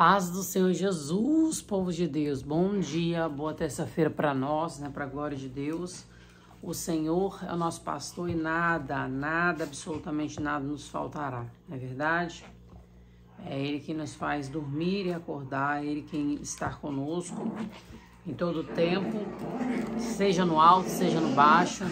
Paz do Senhor Jesus, povo de Deus. Bom dia, boa terça-feira para nós, né? Para a glória de Deus. O Senhor é o nosso pastor e nada, nada, absolutamente nada nos faltará. Não é verdade? É Ele que nos faz dormir e acordar, é Ele quem está conosco em todo o tempo, seja no alto, seja no baixo,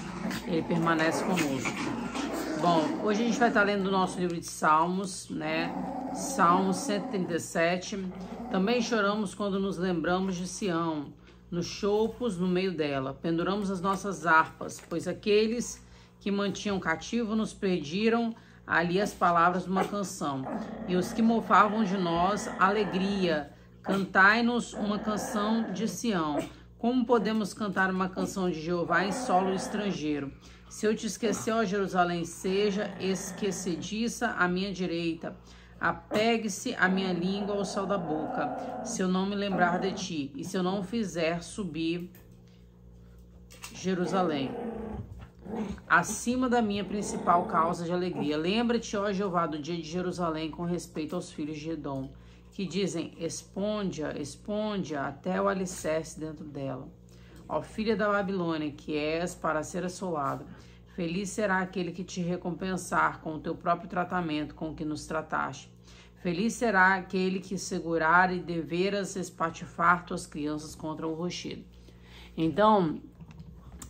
Ele permanece conosco. Bom, hoje a gente vai estar lendo o nosso livro de Salmos, né? Salmos 137. Também choramos quando nos lembramos de Sião, nos choupos no meio dela. Penduramos as nossas harpas, pois aqueles que mantinham cativo nos pediram ali as palavras de uma canção. E os que mofavam de nós alegria. Cantai-nos uma canção de Sião. Como podemos cantar uma canção de Jeová em solo estrangeiro? Se eu te esquecer, ó Jerusalém, seja esquecediça à minha direita. Apegue-se a minha língua ao sal da boca, se eu não me lembrar de ti, e se eu não fizer subir Jerusalém, acima da minha principal causa de alegria. Lembra-te, ó Jeová, do dia de Jerusalém com respeito aos filhos de Edom que dizem esponja, a a até o alicerce dentro dela. Ó filha da Babilônia, que és para ser assolado, feliz será aquele que te recompensar com o teu próprio tratamento com o que nos trataste. Feliz será aquele que segurar e deveras espatifar tuas crianças contra o rochedo. Então,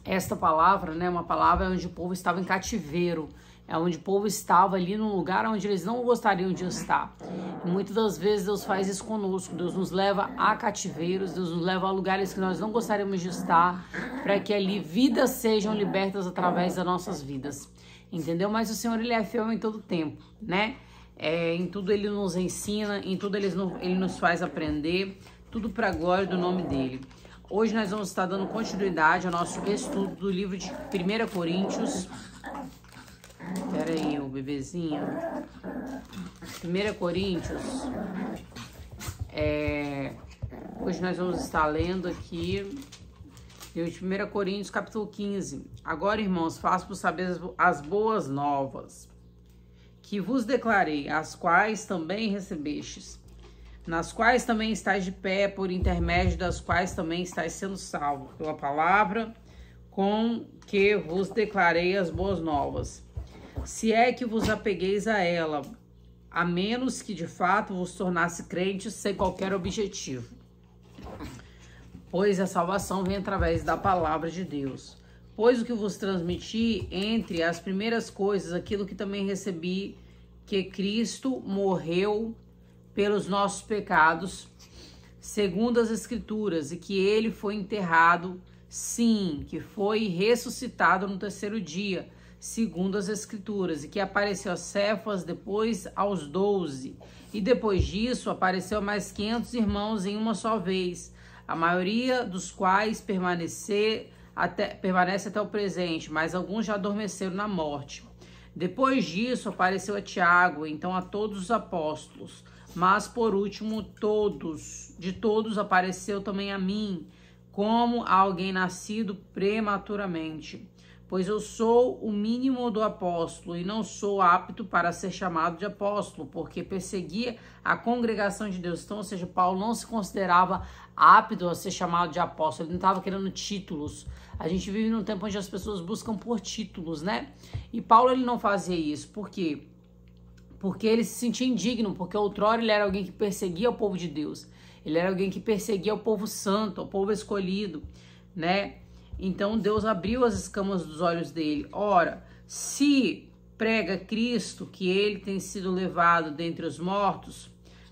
esta palavra, né, uma palavra onde o povo estava em cativeiro, é onde o povo estava ali num lugar onde eles não gostariam de estar. Muitas das vezes Deus faz isso conosco. Deus nos leva a cativeiros, Deus nos leva a lugares que nós não gostaríamos de estar, para que ali vidas sejam libertas através das nossas vidas. Entendeu? Mas o Senhor ele é fiel em todo tempo, né? É, em tudo ele nos ensina, em tudo ele, ele nos faz aprender, tudo para a glória do nome dele. Hoje nós vamos estar dando continuidade ao nosso estudo do livro de 1 Coríntios. Pera aí, o bebezinho. 1 Coríntios, é, hoje nós vamos estar lendo aqui 1 Coríntios capítulo 15. Agora, irmãos, faço por saber as boas novas que vos declarei, as quais também recebestes, nas quais também estáis de pé, por intermédio das quais também estáis sendo salvo, pela palavra com que vos declarei as boas novas. Se é que vos apegueis a ela, a menos que de fato vos tornasse crente sem qualquer objetivo. Pois a salvação vem através da palavra de Deus. Pois o que vos transmiti entre as primeiras coisas, aquilo que também recebi, que Cristo morreu pelos nossos pecados, segundo as Escrituras, e que ele foi enterrado, sim, que foi ressuscitado no terceiro dia segundo as Escrituras, e que apareceu a Cefas, depois aos doze. E depois disso apareceu mais quinhentos irmãos em uma só vez, a maioria dos quais permanecer até, permanece até o presente, mas alguns já adormeceram na morte. Depois disso apareceu a Tiago, então a todos os apóstolos, mas por último todos, de todos apareceu também a mim, como a alguém nascido prematuramente pois eu sou o mínimo do apóstolo e não sou apto para ser chamado de apóstolo, porque perseguia a congregação de Deus. Então, ou seja, Paulo não se considerava apto a ser chamado de apóstolo, ele não estava querendo títulos. A gente vive num tempo onde as pessoas buscam por títulos, né? E Paulo ele não fazia isso, por quê? Porque ele se sentia indigno, porque outrora ele era alguém que perseguia o povo de Deus. Ele era alguém que perseguia o povo santo, o povo escolhido, né? Então Deus abriu as escamas dos olhos dele. Ora, se prega Cristo que ele tem sido levado dentre os mortos,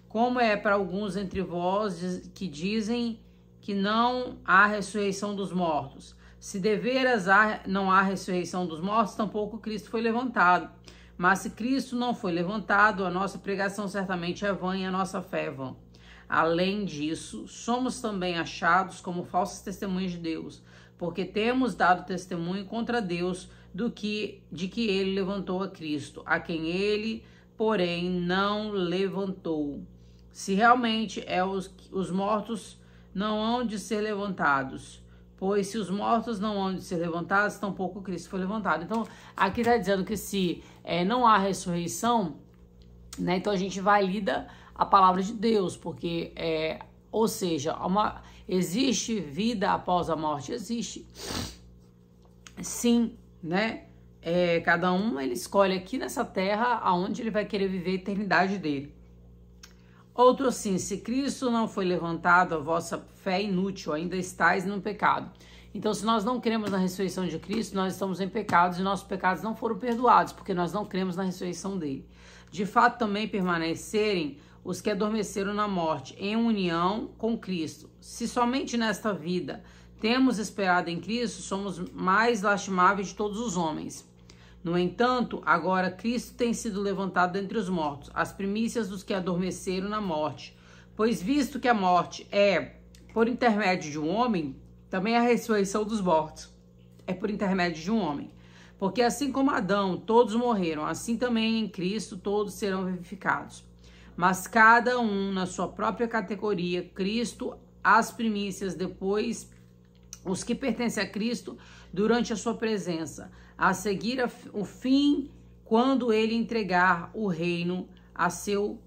como é para alguns entre vós que dizem que não há ressurreição dos mortos. Se deveras há, não há ressurreição dos mortos, tampouco Cristo foi levantado. Mas se Cristo não foi levantado, a nossa pregação certamente é vã e a nossa fé é vã. Além disso, somos também achados como falsos testemunhas de Deus, porque temos dado testemunho contra Deus do que de que ele levantou a Cristo, a quem ele, porém, não levantou. Se realmente é os, os mortos não hão de ser levantados, pois se os mortos não hão de ser levantados, tampouco Cristo foi levantado. Então, aqui está dizendo que se é, não há ressurreição, né, então a gente valida a palavra de Deus, porque, é, ou seja, uma, Existe vida após a morte? Existe. Sim, né? É, cada um ele escolhe aqui nessa terra aonde ele vai querer viver a eternidade dele. Outro assim, se Cristo não foi levantado, a vossa fé é inútil, ainda estáis no pecado. Então, se nós não cremos na ressurreição de Cristo, nós estamos em pecados e nossos pecados não foram perdoados, porque nós não cremos na ressurreição dele. De fato, também permanecerem os que adormeceram na morte, em união com Cristo. Se somente nesta vida temos esperado em Cristo, somos mais lastimáveis de todos os homens. No entanto, agora Cristo tem sido levantado dentre os mortos, as primícias dos que adormeceram na morte. Pois visto que a morte é por intermédio de um homem, também é a ressurreição dos mortos é por intermédio de um homem. Porque assim como Adão, todos morreram, assim também em Cristo todos serão vivificados mas cada um na sua própria categoria, Cristo as primícias, depois os que pertencem a Cristo durante a sua presença, a seguir a, o fim quando ele entregar o reino a seu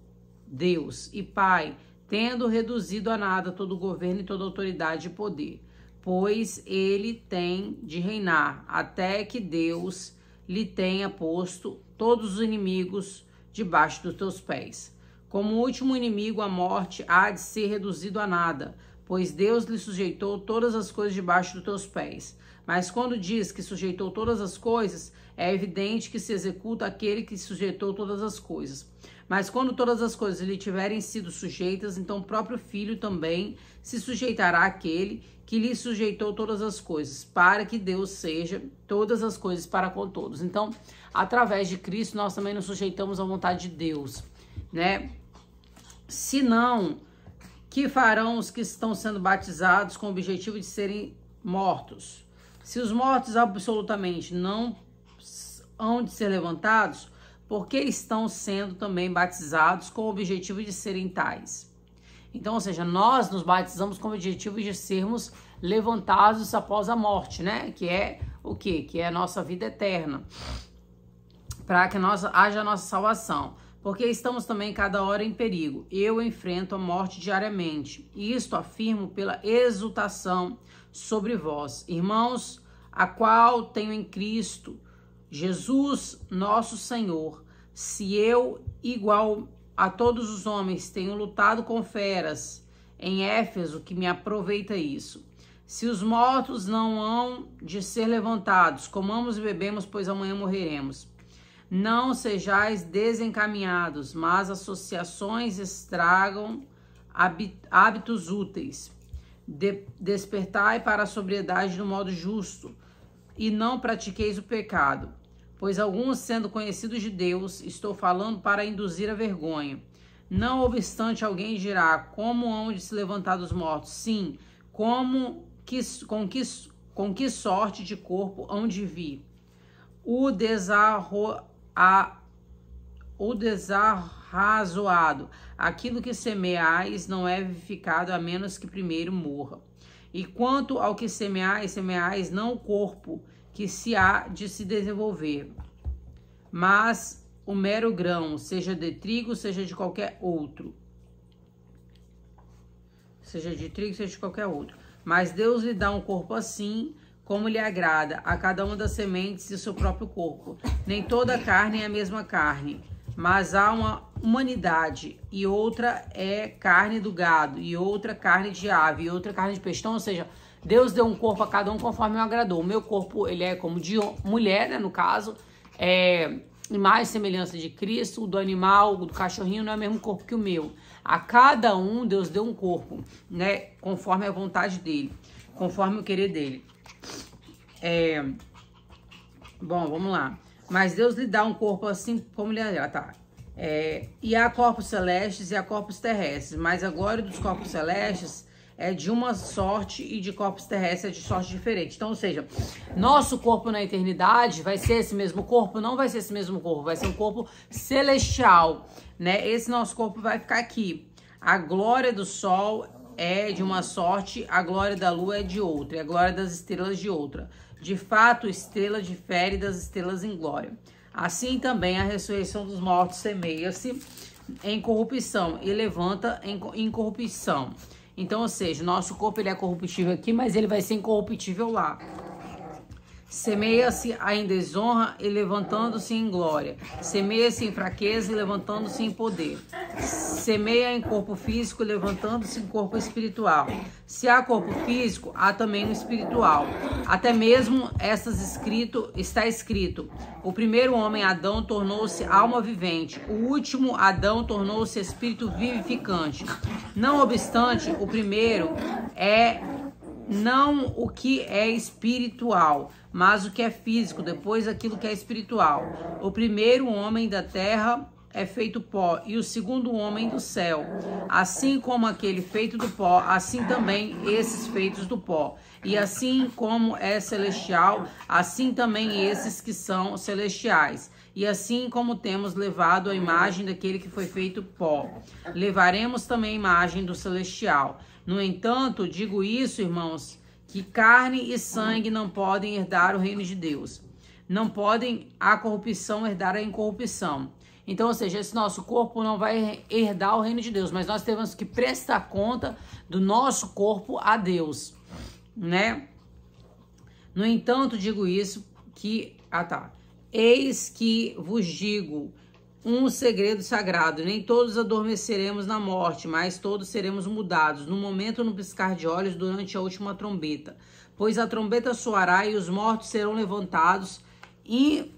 Deus e Pai, tendo reduzido a nada todo o governo e toda autoridade e poder, pois ele tem de reinar até que Deus lhe tenha posto todos os inimigos debaixo dos teus pés. Como último inimigo, a morte há de ser reduzido a nada, pois Deus lhe sujeitou todas as coisas debaixo dos teus pés. Mas quando diz que sujeitou todas as coisas, é evidente que se executa aquele que sujeitou todas as coisas. Mas quando todas as coisas lhe tiverem sido sujeitas, então o próprio filho também se sujeitará àquele que lhe sujeitou todas as coisas, para que Deus seja todas as coisas para com todos. Então, através de Cristo, nós também nos sujeitamos à vontade de Deus, né? senão que farão os que estão sendo batizados com o objetivo de serem mortos. Se os mortos absolutamente não hão de ser levantados, por que estão sendo também batizados com o objetivo de serem tais. Então, ou seja, nós nos batizamos com o objetivo de sermos levantados após a morte, né? Que é o quê? Que é a nossa vida eterna. Para que nós, haja a nossa salvação porque estamos também cada hora em perigo. Eu enfrento a morte diariamente, e isto afirmo pela exultação sobre vós, irmãos, a qual tenho em Cristo, Jesus, nosso Senhor. Se eu, igual a todos os homens, tenho lutado com feras em Éfeso, que me aproveita isso. Se os mortos não hão de ser levantados, comamos e bebemos, pois amanhã morreremos. Não sejais desencaminhados, mas associações estragam hábitos úteis. De despertai para a sobriedade do modo justo, e não pratiqueis o pecado. Pois alguns, sendo conhecidos de Deus, estou falando para induzir a vergonha. Não obstante, alguém dirá: Como hão de se levantar dos mortos? Sim, como que, com, que, com que sorte de corpo hão de vir? O desarro, a o desarrazoado. Aquilo que semeais não é vivificado a menos que primeiro morra. E quanto ao que semeais, semeais não o corpo que se há de se desenvolver, mas o mero grão, seja de trigo, seja de qualquer outro. Seja de trigo, seja de qualquer outro. Mas Deus lhe dá um corpo assim, como lhe agrada, a cada uma das sementes de seu próprio corpo. Nem toda carne é a mesma carne, mas há uma humanidade, e outra é carne do gado, e outra carne de ave, e outra carne de peixe. Então, ou seja, Deus deu um corpo a cada um conforme o agradou. O meu corpo, ele é como de mulher, né, no caso, é mais semelhança de Cristo, o do animal, o do cachorrinho não é o mesmo corpo que o meu. A cada um Deus deu um corpo, né, conforme a vontade dele, conforme o querer dele. É, bom, vamos lá. Mas Deus lhe dá um corpo assim como ele é, ah, tá. É, e há corpos celestes e há corpos terrestres, mas a glória dos corpos celestes é de uma sorte e de corpos terrestres é de sorte diferente. Então, ou seja, nosso corpo na eternidade vai ser esse mesmo corpo, não vai ser esse mesmo corpo, vai ser um corpo celestial, né? Esse nosso corpo vai ficar aqui. A glória do sol é de uma sorte, a glória da lua é de outra, e a glória das estrelas de outra. De fato, estrela difere das estrelas em glória. Assim também a ressurreição dos mortos semeia-se em corrupção e levanta em incorrupção. Então, ou seja, nosso corpo ele é corruptível aqui, mas ele vai ser incorruptível lá. Semeia-se em desonra e levantando-se em glória. Semeia-se em fraqueza e levantando-se em poder. Semeia em corpo físico e levantando-se em corpo espiritual. Se há corpo físico, há também o espiritual. Até mesmo estas escrito, está escrito: O primeiro homem Adão tornou-se alma vivente, o último Adão tornou-se espírito vivificante. Não obstante, o primeiro é não o que é espiritual, mas o que é físico, depois aquilo que é espiritual. O primeiro homem da terra é feito pó, e o segundo homem do céu. Assim como aquele feito do pó, assim também esses feitos do pó. E assim como é celestial, assim também esses que são celestiais e assim como temos levado a imagem daquele que foi feito pó, levaremos também a imagem do celestial. No entanto, digo isso, irmãos, que carne e sangue não podem herdar o reino de Deus. Não podem a corrupção herdar a incorrupção. Então, ou seja, esse nosso corpo não vai herdar o reino de Deus, mas nós temos que prestar conta do nosso corpo a Deus, né? No entanto, digo isso que ah tá. Eis que vos digo um segredo sagrado: nem todos adormeceremos na morte, mas todos seremos mudados, no momento, no piscar de olhos, durante a última trombeta. Pois a trombeta soará e os mortos serão levantados e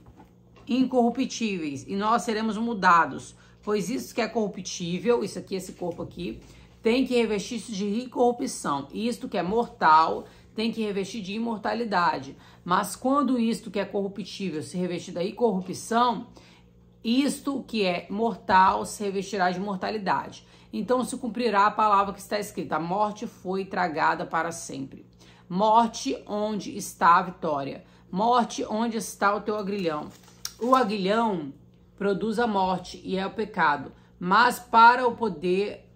incorruptíveis, e nós seremos mudados. Pois isso que é corruptível, isso aqui, esse corpo aqui, tem que revestir-se de incorrupção. Isto que é mortal tem que revestir de imortalidade. Mas quando isto que é corruptível se revestir da incorrupção, isto que é mortal se revestirá de mortalidade. Então se cumprirá a palavra que está escrita: a morte foi tragada para sempre. Morte, onde está a vitória? Morte, onde está o teu agrilhão? O aguilhão produz a morte e é o pecado, mas para o poder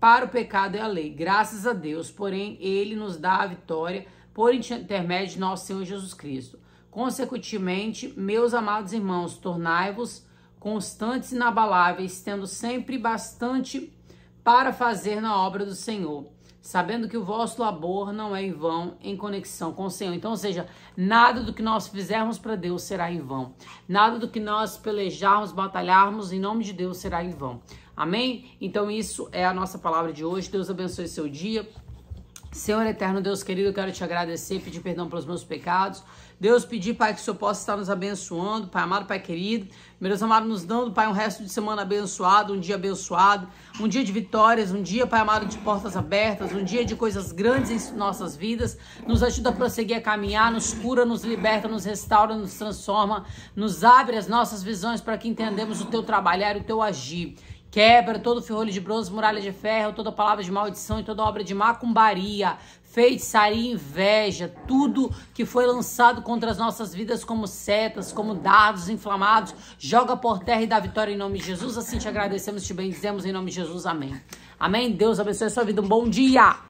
para o pecado é a lei. Graças a Deus, porém, ele nos dá a vitória por intermédio de nosso Senhor Jesus Cristo. Consecutivamente, meus amados irmãos, tornai-vos constantes e inabaláveis, tendo sempre bastante para fazer na obra do Senhor sabendo que o vosso labor não é em vão em conexão com o Senhor. Então, ou seja, nada do que nós fizermos para Deus será em vão. Nada do que nós pelejarmos, batalharmos em nome de Deus será em vão. Amém? Então, isso é a nossa palavra de hoje. Deus abençoe seu dia. Senhor eterno Deus querido, eu quero te agradecer, pedir perdão pelos meus pecados. Deus, pedir, Pai, que o Senhor possa estar nos abençoando, Pai amado, Pai querido. Meu Deus amado, nos dando, Pai, um resto de semana abençoado, um dia abençoado, um dia de vitórias, um dia, Pai amado, de portas abertas, um dia de coisas grandes em nossas vidas. Nos ajuda a prosseguir a caminhar, nos cura, nos liberta, nos restaura, nos transforma, nos abre as nossas visões para que entendamos o teu trabalhar e o teu agir. Quebra todo ferrolho de bronze, muralha de ferro, toda palavra de maldição e toda obra de macumbaria, feitiçaria, inveja, tudo que foi lançado contra as nossas vidas como setas, como dardos inflamados, joga por terra e dá vitória em nome de Jesus. Assim te agradecemos, te bendizemos em nome de Jesus. Amém. Amém. Deus abençoe a sua vida. Um bom dia.